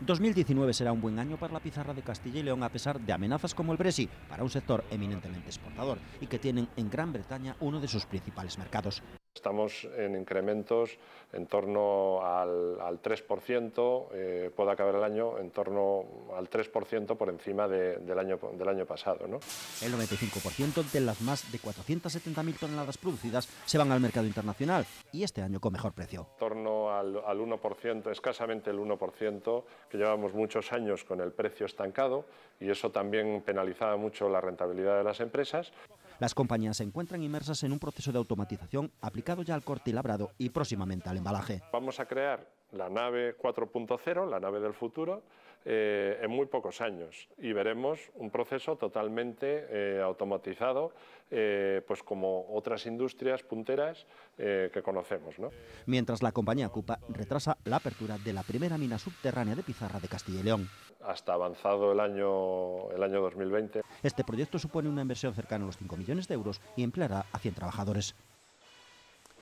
2019 será un buen año para la pizarra de Castilla y León a pesar de amenazas como el Brexit para un sector eminentemente exportador y que tienen en Gran Bretaña uno de sus principales mercados. Estamos en incrementos en torno al, 3%, eh, puede acabar el año en torno al 3% por encima del, año, del año pasado. El 95% de las más de 470.000 toneladas producidas se van al mercado internacional y este año con mejor precio al, 1%, escasamente el 1%, que llevamos muchos años con el precio estancado y eso también penalizaba mucho la rentabilidad de las empresas. Las compañías se encuentran inmersas en un proceso de automatización aplicado ya al corte y labrado y próximamente al embalaje. Vamos a crear la nave 4.0, la nave del futuro, eh, en muy pocos años y veremos un proceso totalmente eh, automatizado, eh, pues como otras industrias punteras que conocemos. Mientras la compañía Cupa retrasa la apertura de la primera mina subterránea de pizarra de Castilla y León. Hasta avanzado el año, el año 2020. Este proyecto supone una inversión cercana a los 5 millones de euros y empleará a 100 trabajadores.